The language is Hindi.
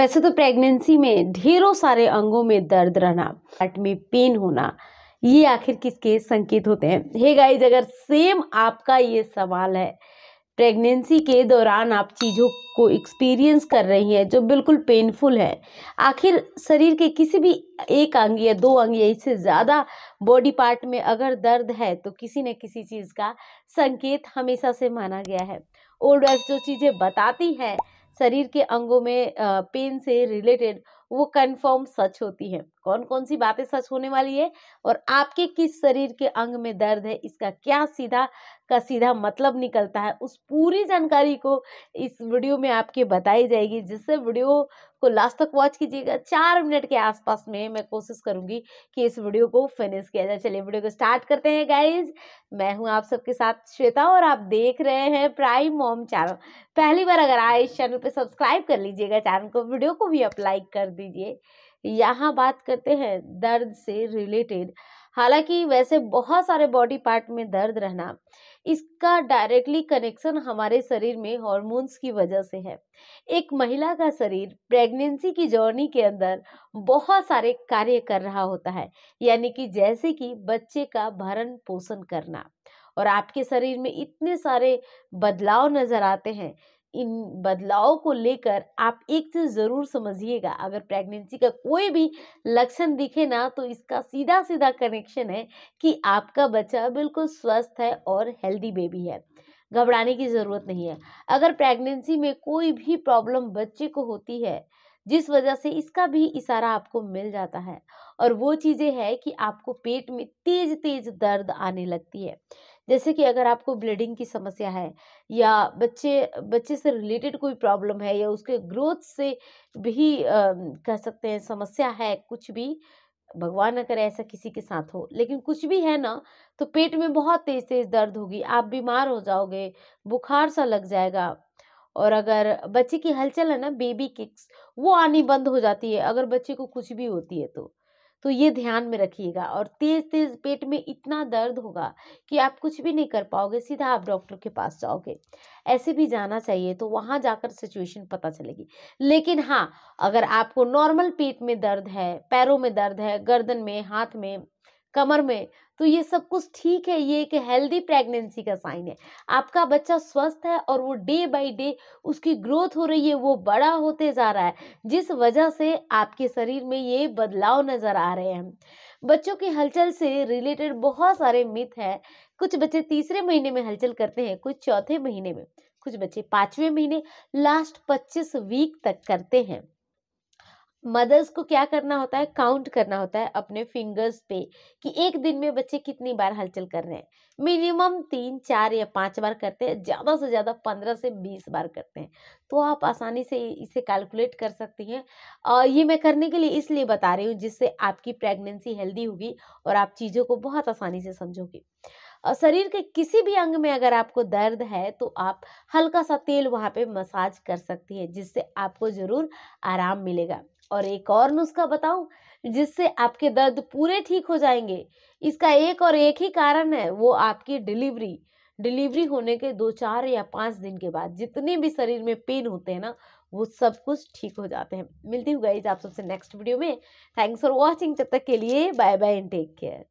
वैसे तो प्रेगनेंसी में ढेरों सारे अंगों में दर्द रहना पेट में पेन होना ये आखिर किसके संकेत होते हैं हे गाइज अगर सेम आपका ये सवाल है प्रेगनेंसी के दौरान आप चीज़ों को एक्सपीरियंस कर रही हैं जो बिल्कुल पेनफुल है आखिर शरीर के किसी भी एक अंग या दो अंग या इससे ज़्यादा बॉडी पार्ट में अगर दर्द है तो किसी न किसी चीज़ का संकेत हमेशा से माना गया है ओल्ड वाइफ जो चीज़ें बताती हैं शरीर के अंगों में पेन से रिलेटेड वो कंफर्म सच होती है कौन कौन सी बातें सच होने वाली है और आपके किस शरीर के अंग में दर्द है इसका क्या सीधा का सीधा मतलब निकलता है उस पूरी जानकारी को इस वीडियो में आपके बताई जाएगी जिससे वीडियो को लास्ट तक वॉच कीजिएगा चार मिनट के आसपास में मैं कोशिश करूंगी कि इस वीडियो को फिनिश किया जाए चलिए वीडियो को स्टार्ट करते हैं गाइज मैं हूँ आप सबके साथ श्वेता और आप देख रहे हैं प्राइम मॉम चैनल पहली बार अगर आए इस चैनल पर सब्सक्राइब कर लीजिएगा चैनल को वीडियो को भी लाइक कर दीजिए यहाँ बात करते हैं दर्द से रिलेटेड हालांकि वैसे बहुत सारे बॉडी पार्ट में दर्द रहना इसका डायरेक्टली कनेक्शन हमारे शरीर में हॉर्मोन्स की वजह से है एक महिला का शरीर प्रेगनेंसी की जर्नी के अंदर बहुत सारे कार्य कर रहा होता है यानी कि जैसे कि बच्चे का भरण पोषण करना और आपके शरीर में इतने सारे बदलाव नज़र आते हैं इन बदलाव को लेकर आप एक चीज ज़रूर समझिएगा अगर प्रेगनेंसी का कोई भी लक्षण दिखे ना तो इसका सीधा सीधा कनेक्शन है कि आपका बच्चा बिल्कुल स्वस्थ है और हेल्दी बेबी है घबराने की ज़रूरत नहीं है अगर प्रेगनेंसी में कोई भी प्रॉब्लम बच्चे को होती है जिस वजह से इसका भी इशारा आपको मिल जाता है और वो चीज़ें है कि आपको पेट में तेज तेज दर्द आने लगती है जैसे कि अगर आपको ब्लीडिंग की समस्या है या बच्चे बच्चे से रिलेटेड कोई प्रॉब्लम है या उसके ग्रोथ से भी आ, कह सकते हैं समस्या है कुछ भी भगवान अगर ऐसा किसी के साथ हो लेकिन कुछ भी है ना तो पेट में बहुत तेज तेज दर्द होगी आप बीमार हो जाओगे बुखार सा लग जाएगा और अगर बच्चे की हलचल है ना बेबी किक्स वो आनी बंद हो जाती है अगर बच्चे को कुछ भी होती है तो तो ये ध्यान में रखिएगा और तेज़ तेज़ पेट में इतना दर्द होगा कि आप कुछ भी नहीं कर पाओगे सीधा आप डॉक्टर के पास जाओगे ऐसे भी जाना चाहिए तो वहाँ जाकर सिचुएशन पता चलेगी लेकिन हाँ अगर आपको नॉर्मल पेट में दर्द है पैरों में दर्द है गर्दन में हाथ में कमर में तो ये सब कुछ ठीक है ये एक हेल्दी प्रेगनेंसी का साइन है आपका बच्चा स्वस्थ है और वो डे बाय डे उसकी ग्रोथ हो रही है वो बड़ा होते जा रहा है जिस वजह से आपके शरीर में ये बदलाव नज़र आ रहे हैं बच्चों की हलचल से रिलेटेड बहुत सारे मिथ हैं कुछ बच्चे तीसरे महीने में हलचल करते हैं कुछ चौथे महीने में कुछ बच्चे पाँचवें महीने लास्ट पच्चीस वीक तक करते हैं मदर्स को क्या करना होता है काउंट करना होता है अपने फिंगर्स पे कि एक दिन में बच्चे कितनी बार हलचल कर रहे हैं मिनिमम तीन चार या पाँच बार करते हैं ज़्यादा से ज़्यादा पंद्रह से बीस बार करते हैं तो आप आसानी से इसे कैलकुलेट कर सकती हैं और ये मैं करने के लिए इसलिए बता रही हूँ जिससे आपकी प्रेगनेंसी हेल्दी होगी और आप चीज़ों को बहुत आसानी से समझोगे और शरीर के किसी भी अंग में अगर आपको दर्द है तो आप हल्का सा तेल वहाँ पे मसाज कर सकती है जिससे आपको ज़रूर आराम मिलेगा और एक और नुस्खा बताऊं जिससे आपके दर्द पूरे ठीक हो जाएंगे इसका एक और एक ही कारण है वो आपकी डिलीवरी डिलीवरी होने के दो चार या पाँच दिन के बाद जितने भी शरीर में पेन होते हैं ना वो सब कुछ ठीक हो जाते हैं मिलती हूँ गाइज आप सबसे नेक्स्ट वीडियो में थैंक्स फॉर वॉचिंग तब तक के लिए bye bye and take care